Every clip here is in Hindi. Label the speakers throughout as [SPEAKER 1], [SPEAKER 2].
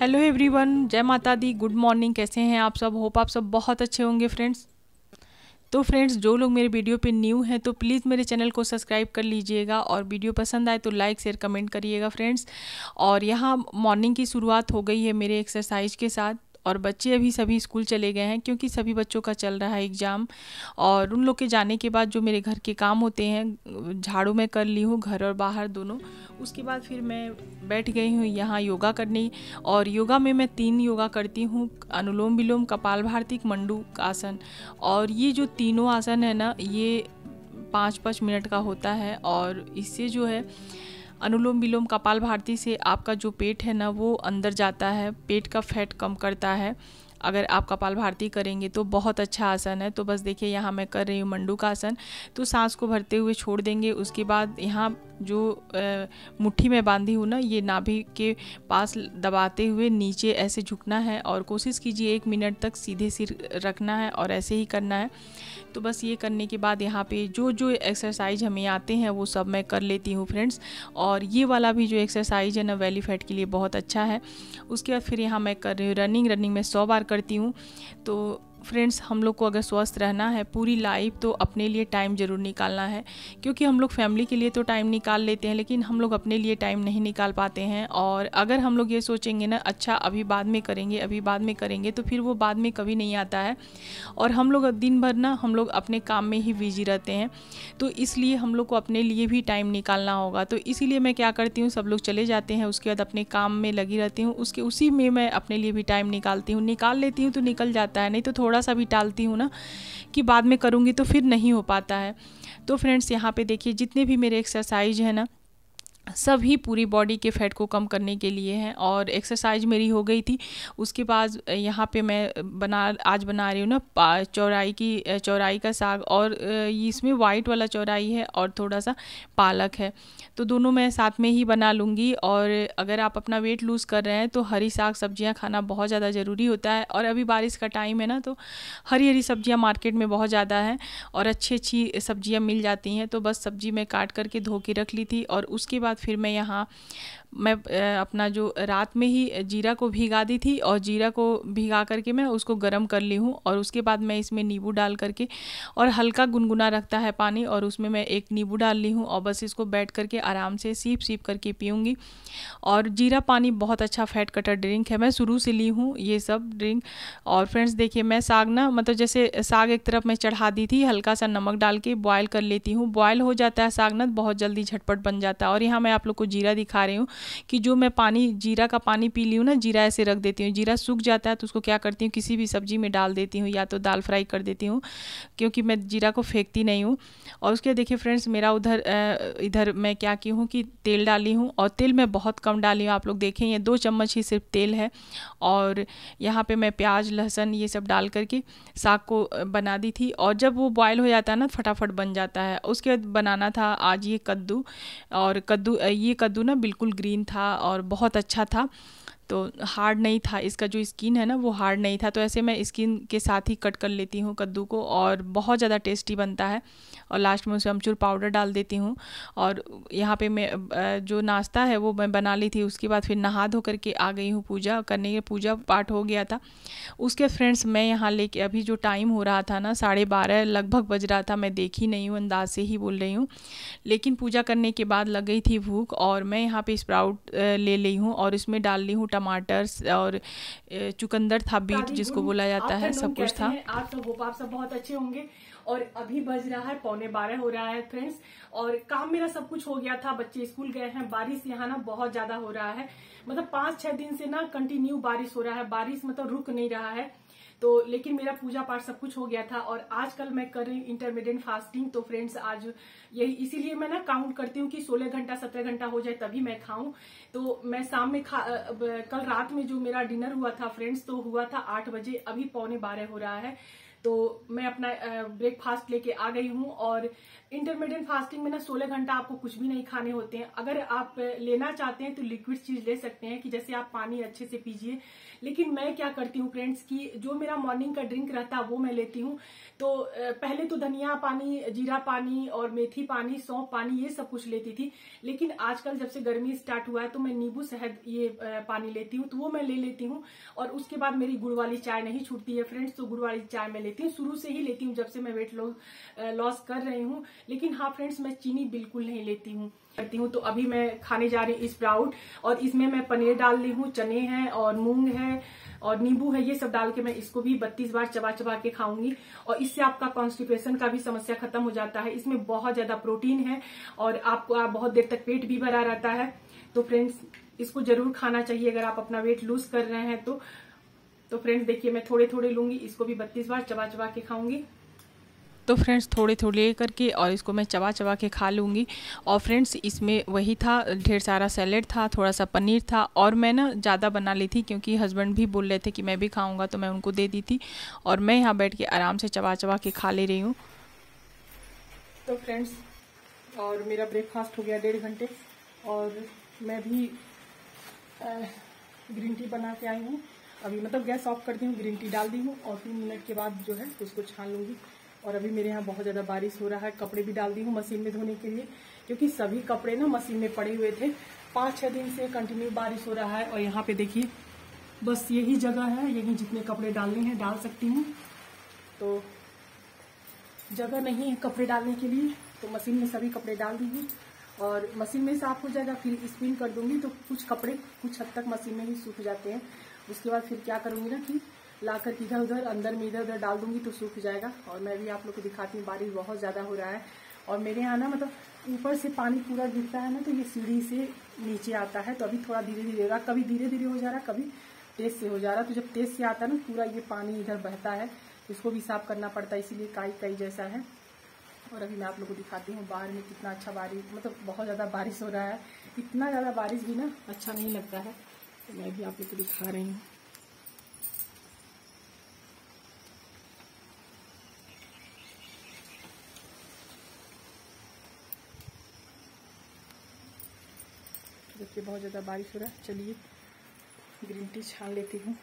[SPEAKER 1] हेलो एवरीवन जय माता दी गुड मॉर्निंग कैसे हैं आप सब होप आप सब बहुत अच्छे होंगे फ्रेंड्स तो फ्रेंड्स जो लोग मेरे वीडियो पे न्यू हैं तो प्लीज़ मेरे चैनल को सब्सक्राइब कर लीजिएगा और वीडियो पसंद आए तो लाइक शेयर कमेंट करिएगा फ्रेंड्स और यहाँ मॉर्निंग की शुरुआत हो गई है मेरे एक्सरसाइज के साथ और बच्चे अभी सभी स्कूल चले गए हैं क्योंकि सभी बच्चों का चल रहा है एग्ज़ाम और उन लोग के जाने के बाद जो मेरे घर के काम होते हैं झाड़ू मैं कर ली हूँ घर और बाहर दोनों उसके बाद फिर मैं बैठ गई हूँ यहाँ योगा करने और योगा में मैं तीन योगा करती हूँ अनुलोम विलोम कपाल भारती मंडू आसन और ये जो तीनों आसन है ना ये पाँच पाँच मिनट का होता है और इससे जो है अनुलोम विलोम कपाल भारती से आपका जो पेट है ना वो अंदर जाता है पेट का फैट कम करता है अगर आप कपाल भारती करेंगे तो बहुत अच्छा आसन है तो बस देखिए यहाँ मैं कर रही हूँ मंडू का आसन तो सांस को भरते हुए छोड़ देंगे उसके बाद यहाँ जो आ, मुट्ठी में बांधी हूँ ना ये नाभि के पास दबाते हुए नीचे ऐसे झुकना है और कोशिश कीजिए एक मिनट तक सीधे सिर रखना है और ऐसे ही करना है तो बस ये करने के बाद यहाँ पे जो जो एक्सरसाइज हमें आते हैं वो सब मैं कर लेती हूँ फ्रेंड्स और ये वाला भी जो एक्सरसाइज है ना वैली फैट के लिए बहुत अच्छा है उसके बाद फिर यहाँ मैं कर रही हूँ रनिंग रनिंग में सौ बार करती हूँ तो फ्रेंड्स हम लोग को अगर स्वस्थ रहना है पूरी लाइफ तो अपने लिए टाइम ज़रूर निकालना है क्योंकि हम लोग फैमिली के लिए तो टाइम निकाल लेते हैं लेकिन हम लोग अपने लिए टाइम नहीं निकाल पाते हैं और अगर हम लोग ये सोचेंगे ना अच्छा अभी बाद में करेंगे अभी बाद में करेंगे तो फिर वो बाद में कभी नहीं आता है और हम लोग दिन भर ना हम लोग अपने काम में ही बिजी रहते हैं तो इसलिए हम लोग को अपने लिए भी टाइम निकालना होगा तो इसीलिए मैं क्या करती हूँ सब लोग चले जाते हैं उसके बाद अपने काम में लगी रहती हूँ उसके उसी में मैं अपने लिए भी टाइम निकालती हूँ निकाल लेती हूँ तो निकल जाता है नहीं तो थोड़ा थोड़ा सा भी टालती हूँ ना कि बाद में करूँगी तो फिर नहीं हो पाता है तो फ्रेंड्स यहाँ पे देखिए जितने भी मेरे एक्सरसाइज है ना सभी पूरी बॉडी के फैट को कम करने के लिए हैं और एक्सरसाइज मेरी हो गई थी उसके बाद यहाँ पे मैं बना आज बना रही हूँ ना चौराई की चौराई का साग और इसमें वाइट वाला चौराई है और थोड़ा सा पालक है तो दोनों मैं साथ में ही बना लूँगी और अगर आप अपना वेट लूज़ कर रहे हैं तो हरी साग सब्जियाँ खाना बहुत ज़्यादा ज़रूरी होता है और अभी बारिश का टाइम है ना तो हरी हरी सब्जियाँ मार्केट में बहुत ज़्यादा हैं और अच्छी अच्छी सब्जियाँ मिल जाती हैं तो बस सब्जी मैं काट करके धो के रख ली थी और उसके बाद फिर मैं यहाँ मैं अपना जो रात में ही जीरा को भिगा दी थी और जीरा को भिगा करके मैं उसको गर्म कर ली हूँ और उसके बाद मैं इसमें नींबू डाल करके और हल्का गुनगुना रखता है पानी और उसमें मैं एक नींबू डाल ली हूँ और बस इसको बैठ करके आराम से सीप सीप करके पीऊँगी और जीरा पानी बहुत अच्छा फैट कटर ड्रिंक है मैं शुरू से ली हूँ ये सब ड्रिंक और फ्रेंड्स देखिए मैं साग ना मतलब जैसे साग एक तरफ मैं चढ़ा दी थी हल्का सा नमक डाल के बॉयल कर लेती हूँ बॉयल हो जाता है साग ना तो बहुत जल्दी झटपट बन जाता है और यहाँ मैं आप लोग को जीरा दिखा रही हूँ कि जो मैं पानी जीरा का पानी पी ली हूँ ना जीरा ऐसे रख देती हूँ जीरा सूख जाता है तो उसको क्या करती हूँ किसी भी सब्जी में डाल देती हूँ या तो दाल फ्राई कर देती हूँ क्योंकि मैं जीरा को फेंकती नहीं हूँ और उसके देखिए फ्रेंड्स मेरा उधर इधर मैं क्या की हूँ कि तेल डाली हूँ और तेल मैं बहुत कम डाली हूँ आप लोग देखें ये दो चम्मच ही सिर्फ तेल है और यहाँ पर मैं प्याज लहसुन ये सब डाल करके साग को बना दी थी और जब वो बॉयल हो जाता है ना फटाफट बन जाता है उसके बाद बनाना था आज ये कद्दू और कद्दू ये कद्दू ना बिल्कुल ग्रीन ग्रीन था और बहुत अच्छा था तो हार्ड नहीं था इसका जो स्किन है ना वो हार्ड नहीं था तो ऐसे मैं स्किन के साथ ही कट कर लेती हूँ कद्दू को और बहुत ज़्यादा टेस्टी बनता है और लास्ट में उसे अमचूर पाउडर डाल देती हूँ और यहाँ पे मैं जो नाश्ता है वो मैं बना ली थी उसके बाद फिर नहा धो करके आ गई हूँ पूजा करने के पूजा पाठ हो गया था उसके फ्रेंड्स मैं यहाँ लेके अभी जो टाइम हो रहा था ना साढ़े बारह लगभग बज रहा था मैं देख ही नहीं हूँ अंदाज से ही बोल रही हूँ लेकिन पूजा करने के बाद लग गई थी भूख और मैं यहाँ पर स्प्राउट ले ली हूँ और इसमें डाल ली हूँ टमाटर और चुकंदर था बीट जिसको बोला जाता है सब कुछ था
[SPEAKER 2] आप सब होप आप सब बहुत अच्छे होंगे और अभी बज रहा है पौने बारह हो रहा है फ्रेंड्स और काम मेरा सब कुछ हो गया था बच्चे स्कूल गए हैं बारिश यहाँ ना बहुत ज्यादा हो रहा है मतलब पांच छह दिन से ना कंटिन्यू बारिश हो रहा है बारिश मतलब रुक नहीं रहा है तो लेकिन मेरा पूजा पाठ सब कुछ हो गया था और आजकल मैं कर रही इंटरमीडिएट फास्टिंग तो फ्रेंड्स आज यही इसीलिए मैं ना काउंट करती हूँ कि सोलह घंटा सत्रह घंटा हो जाए तभी मैं खाऊं तो मैं शाम में खा कल रात में जो मेरा डिनर हुआ था फ्रेंड्स तो हुआ था आठ बजे अभी पौने बारह हो रहा है तो मैं अपना ब्रेकफास्ट लेके आ गई हूँ और इंटरमीडिएट फास्टिंग में ना सोलह घंटा आपको कुछ भी नहीं खाने होते हैं अगर आप लेना चाहते हैं तो लिक्विड चीज ले सकते हैं कि जैसे आप पानी अच्छे से पीजिए लेकिन मैं क्या करती हूँ फ्रेंड्स कि जो मेरा मॉर्निंग का ड्रिंक रहता है वो मैं लेती हूँ तो पहले तो धनिया पानी जीरा पानी और मेथी पानी सौंप पानी ये सब कुछ लेती थी लेकिन आजकल जब से गर्मी स्टार्ट हुआ है तो मैं नींबू शहद ये पानी लेती हूँ तो वो मैं ले लेती हूँ और उसके बाद मेरी गुड़ वाली चाय नहीं छूटती है फ्रेंड्स तो गुड़ वाली चाय मैं लेती हूँ शुरू से ही लेती हूँ जब से मैं वेट लॉस कर रही हूँ लेकिन हाँ फ्रेंड्स मैं चीनी बिल्कुल नहीं लेती हूँ करती हूँ तो अभी मैं खाने जा रही हूँ स्प्राउट और इसमें मैं पनीर डाल रही हूँ चने हैं और मूंग है और नींबू है ये सब डाल के मैं इसको भी बत्तीस बार चबा चबा के खाऊंगी और इससे आपका कॉन्स्टिपेशन का भी समस्या खत्म हो जाता है इसमें बहुत ज्यादा प्रोटीन है और आपको आप बहुत देर तक पेट भी भरा रहता है तो फ्रेंड्स इसको जरूर खाना चाहिए अगर आप अपना वेट लूज कर रहे हैं तो तो फ्रेंड्स देखिए मैं थोड़े थोड़े लूंगी इसको भी बत्तीस बार चबा चबा के खाऊंगी
[SPEAKER 1] तो फ्रेंड्स थोड़े थोड़े करके और इसको मैं चबा चबा के खा लूँगी और फ्रेंड्स इसमें वही था ढेर सारा सैलेड था थोड़ा सा पनीर था और मैं ना ज़्यादा बना ली थी क्योंकि हस्बैंड भी बोल रहे थे कि मैं भी खाऊँगा तो मैं उनको दे दी थी और मैं यहाँ बैठ के आराम से चबा चबा के खा ले रही हूँ
[SPEAKER 2] तो फ्रेंड्स और मेरा ब्रेकफास्ट हो गया डेढ़ घंटे और मैं भी ग्रीन टी बना के आई हूँ अभी मतलब गैस ऑफ कर दी हूँ ग्रीन टी डाल दी हूँ और तीन मिनट के बाद जो है उसको छान लूँगी और अभी मेरे यहाँ बहुत ज़्यादा बारिश हो रहा है कपड़े भी डाल दी हूँ मशीन में धोने के लिए क्योंकि सभी कपड़े ना मशीन में पड़े हुए थे पांच छह दिन से कंटिन्यू बारिश हो रहा है और यहाँ पे देखिए बस यही जगह है यही जितने कपड़े डालने हैं डाल सकती हूँ तो जगह नहीं है कपड़े डालने के लिए तो मशीन में सभी कपड़े डाल दीजिए और मशीन में साफ हो जाएगा फिर स्पिन कर दूंगी तो कुछ कपड़े कुछ हद तक मशीन में ही सूख जाते हैं उसके बाद फिर क्या करूंगी ना कि लाकर इधर उधर अंदर में इधर उधर डाल दूंगी तो सूख जाएगा और मैं भी आप लोग को दिखाती हूँ बारिश बहुत ज़्यादा हो रहा है और मेरे यहाँ ना मतलब ऊपर से पानी पूरा गिरता है ना तो ये सीढ़ी से नीचे आता है तो अभी थोड़ा धीरे धीरे रहा कभी धीरे धीरे हो जा रहा कभी तेज से हो जा रहा तो जब तेज से आता है ना पूरा ये पानी इधर बहता है इसको भी साफ करना पड़ता है इसीलिए काई काई जैसा है और अभी मैं आप लोग को दिखाती हूँ बाहर में कितना अच्छा बारिश मतलब बहुत ज़्यादा बारिश हो रहा है इतना ज़्यादा बारिश भी ना अच्छा नहीं लगता है तो मैं भी आप लोग को दिखा रही हूँ बहुत ज़्यादा बारिश हो रहा है चलिए ग्रीन टी छान लेती हूँ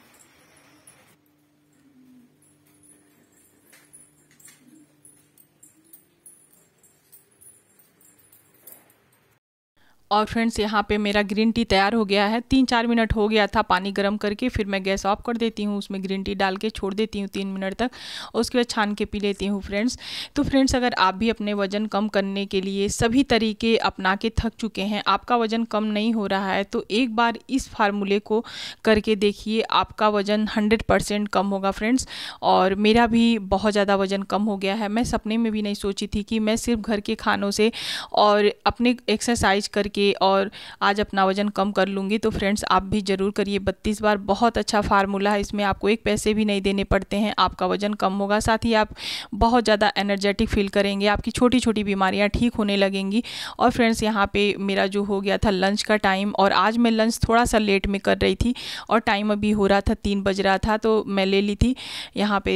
[SPEAKER 1] और फ्रेंड्स यहाँ पे मेरा ग्रीन टी तैयार हो गया है तीन चार मिनट हो गया था पानी गर्म करके फिर मैं गैस ऑफ कर देती हूँ उसमें ग्रीन टी डाल के छोड़ देती हूँ तीन मिनट तक उसके बाद छान के पी लेती हूँ फ्रेंड्स तो फ्रेंड्स अगर आप भी अपने वज़न कम करने के लिए सभी तरीके अपना के थक चुके हैं आपका वज़न कम नहीं हो रहा है तो एक बार इस फार्मूले को करके देखिए आपका वज़न हंड्रेड परसेंट कम होगा फ्रेंड्स और मेरा भी बहुत ज़्यादा वज़न कम हो गया है मैं सपने में भी नहीं सोची थी कि मैं सिर्फ घर के खानों से और अपने एक्सरसाइज करके करेंगे और आज अपना वज़न कम कर लूँगी तो फ्रेंड्स आप भी ज़रूर करिए बत्तीस बार बहुत अच्छा फार्मूला है इसमें आपको एक पैसे भी नहीं देने पड़ते हैं आपका वज़न कम होगा साथ ही आप बहुत ज़्यादा एनर्जेटिक फील करेंगे आपकी छोटी छोटी बीमारियाँ ठीक होने लगेंगी और फ्रेंड्स यहाँ पर मेरा जो हो गया था लंच का टाइम और आज मैं लंच थोड़ा सा लेट में कर रही थी और टाइम अभी हो रहा था तीन बज रहा था तो मैं ले ली थी यहाँ पे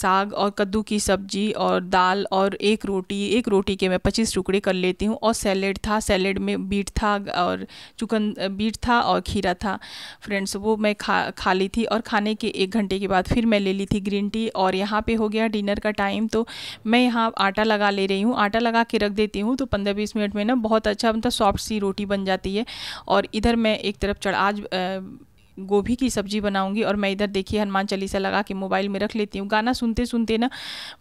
[SPEAKER 1] साग और कद्दू की सब्जी और दाल और एक रोटी एक रोटी के मैं पच्चीस टुकड़े कर लेती हूँ और सैलेड था सैलेड सैलेड में बीट था और चुकन बीट था और खीरा था फ्रेंड्स वो मैं खा खा ली थी और खाने के एक घंटे के बाद फिर मैं ले ली थी ग्रीन टी और यहाँ पे हो गया डिनर का टाइम तो मैं यहाँ आटा लगा ले रही हूँ आटा लगा के रख देती हूँ तो पंद्रह बीस मिनट में ना बहुत अच्छा मतलब सॉफ्ट सी रोटी बन जाती है और इधर मैं एक तरफ चढ़ आज आ, गोभी की सब्जी बनाऊंगी और मैं इधर देखिए हनुमान चालीसा लगा के मोबाइल में रख लेती हूँ गाना सुनते सुनते ना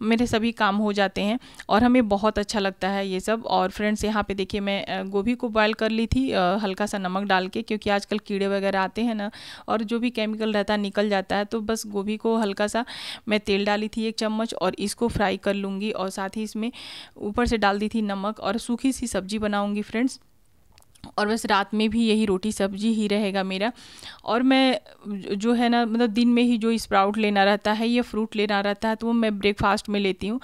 [SPEAKER 1] मेरे सभी काम हो जाते हैं और हमें बहुत अच्छा लगता है ये सब और फ्रेंड्स यहाँ पे देखिए मैं गोभी को बॉयल कर ली थी हल्का सा नमक डाल के क्योंकि आजकल कीड़े वगैरह आते हैं ना और जो भी केमिकल रहता है निकल जाता है तो बस गोभी को हल्का सा मैं तेल डाली थी एक चम्मच और इसको फ्राई कर लूँगी और साथ ही इसमें ऊपर से डाल दी थी नमक और सूखी सी सब्जी बनाऊँगी फ्रेंड्स और बस रात में भी यही रोटी सब्जी ही रहेगा मेरा और मैं जो है ना मतलब दिन में ही जो स्प्राउट लेना रहता है या फ्रूट लेना रहता है तो वो मैं ब्रेकफास्ट में लेती हूँ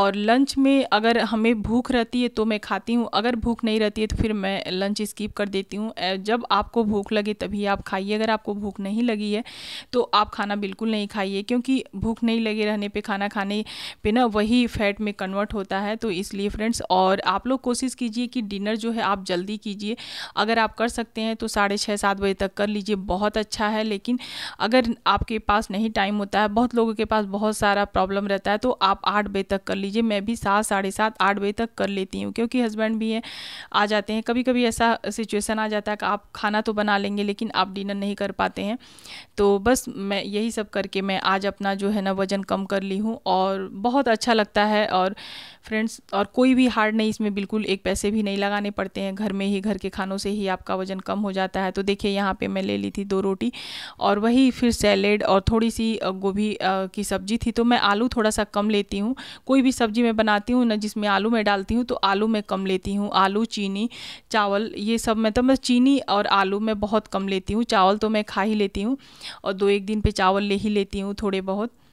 [SPEAKER 1] और लंच में अगर हमें भूख रहती है तो मैं खाती हूँ अगर भूख नहीं रहती है तो फिर मैं लंच स्किप कर देती हूँ जब आपको भूख लगे तभी आप खाइए अगर आपको भूख नहीं लगी है तो आप खाना बिल्कुल नहीं खाइए क्योंकि भूख नहीं लगे रहने पर खाना खाने पर ना वही फैट में कन्वर्ट होता है तो इसलिए फ्रेंड्स और आप लोग कोशिश कीजिए कि डिनर जो है आप जल्दी कीजिए अगर आप कर सकते हैं तो साढ़े छः सात बजे तक कर लीजिए बहुत अच्छा है लेकिन अगर आपके पास नहीं टाइम होता है बहुत लोगों के पास बहुत सारा प्रॉब्लम रहता है तो आप आठ बजे तक कर लीजिए मैं भी सात साढ़े सात आठ बजे तक कर लेती हूँ क्योंकि हस्बैंड भी हैं आ जाते हैं कभी कभी ऐसा सिचुएसन आ जाता है कि आप खाना तो बना लेंगे लेकिन आप डिनर नहीं कर पाते हैं तो बस मैं यही सब करके मैं आज अपना जो है ना वज़न कम कर ली हूँ और बहुत अच्छा लगता है और फ्रेंड्स और कोई भी हार्ड नहीं इसमें बिल्कुल एक पैसे भी नहीं लगाने पड़ते हैं घर में ही घर के के खानों से ही आपका वज़न कम हो जाता है तो देखिए यहाँ पे मैं ले ली थी दो रोटी और वही फिर सैलेड और थोड़ी सी गोभी की सब्ज़ी थी तो मैं आलू थोड़ा सा कम लेती हूँ कोई भी सब्ज़ी मैं बनाती हूँ ना जिसमें आलू मैं डालती हूँ तो आलू मैं कम लेती हूँ आलू चीनी चावल ये सब मैं तो मैं चीनी और आलू मैं बहुत कम लेती हूँ चावल तो मैं खा ही लेती हूँ और दो एक दिन पर चावल ले ही लेती हूँ थोड़े बहुत